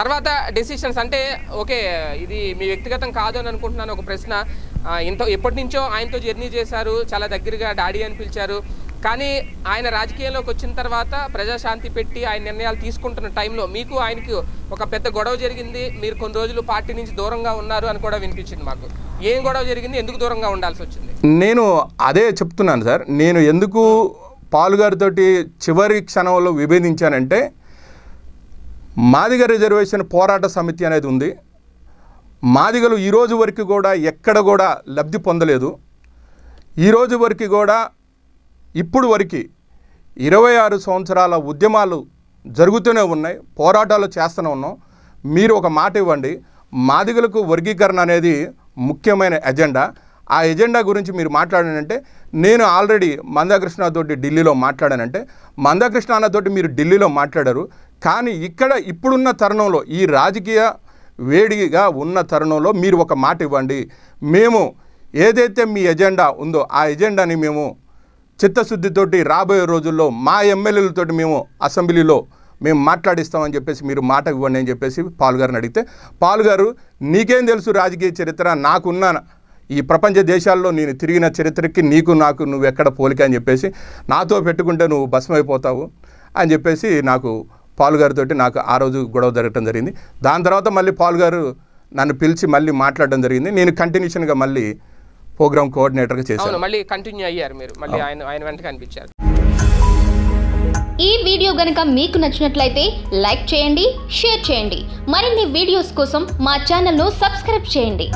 తర్వాత డెసిషన్స్ అంటే ఓకే ఇది మీ వ్యక్తిగతం కాదు అని అనుకుంటున్నాను ఒక ప్రశ్న ఇంత ఎప్పటి నుంచో ఆయనతో జర్నీ చేశారు చాలా దగ్గరగా డాడీ అని పిలిచారు కానీ ఆయన రాజకీయంలోకి వచ్చిన తర్వాత ప్రజాశాంతి పెట్టి ఆయన నిర్ణయాలు తీసుకుంటున్న టైంలో మీకు ఆయనకు ఒక పెద్ద గొడవ జరిగింది మీరు కొన్ని రోజులు పార్టీ నుంచి దూరంగా ఉన్నారు అని కూడా వినిపించింది మాకు ఏం గొడవ జరిగింది ఎందుకు దూరంగా ఉండాల్సి వచ్చింది నేను అదే చెప్తున్నాను సార్ నేను ఎందుకు పాలుగారితోటి చివరి క్షణంలో విభేదించానంటే మాదిగ రిజర్వేషన్ పోరాట సమితి అనేది ఉంది మాదిగలు ఈరోజు వరకు కూడా ఎక్కడ కూడా లబ్ధి పొందలేదు ఈరోజు వరకు కూడా ఇప్పుడు వరకు ఇరవై ఆరు సంవత్సరాల ఉద్యమాలు జరుగుతూనే ఉన్నాయి పోరాటాలు చేస్తూనే ఉన్నాం మీరు ఒక మాట ఇవ్వండి మాదిగలకు వర్గీకరణ అనేది ముఖ్యమైన ఎజెండా ఆ ఎజెండా గురించి మీరు మాట్లాడానంటే నేను ఆల్రెడీ మందాకృష్ణతోటి ఢిల్లీలో మాట్లాడానంటే మందాకృష్ణ అన్నతోటి మీరు ఢిల్లీలో మాట్లాడారు కానీ ఇక్కడ ఇప్పుడున్న తరుణంలో ఈ రాజకీయ వేడిగా ఉన్న తరుణంలో మీరు ఒక మాట ఇవ్వండి మేము ఏదైతే మీ ఎజెండా ఉందో ఆ ఎజెండాని మేము చిత్తశుద్ధితోటి రాబోయే రోజుల్లో మా ఎమ్మెల్యేలతోటి మేము అసెంబ్లీలో మేము మాట్లాడిస్తామని చెప్పేసి మీరు మాట ఇవ్వండి అని చెప్పేసి పాల్గారిని అడిగితే పాల్గారు నీకేం తెలుసు రాజకీయ చరిత్ర నాకున్న ఈ ప్రపంచ దేశాల్లో నేను తిరిగిన చరిత్రకి నీకు నాకు నువ్వు ఎక్కడ పోలిక అని చెప్పేసి నాతో పెట్టుకుంటే నువ్వు భస్మైపోతావు అని చెప్పేసి నాకు పాలుగారితో నాకు ఆ రోజు గొడవ జరగడం జరిగింది దాని తర్వాత మళ్ళీ పాలుగారు నన్ను పిలిచి మళ్ళీ మాట్లాడడం జరిగింది నేను కంటిన్యూషన్గా మళ్ళీ ప్రోగ్రామ్ కోఆర్డినేటర్గా చేశాను మళ్ళీ కంటిన్యూ అయ్యారు మీరు మళ్ళీ ఆయన ఆయన వెంట కనిపించారు ఈ వీడియో గనక మీకు నచ్చినట్లయితే లైక్ చేయండి షేర్ చేయండి మరిన్ని వీడియోస్ కోసం మా ఛానల్ను సబ్స్క్రైబ్ చేయండి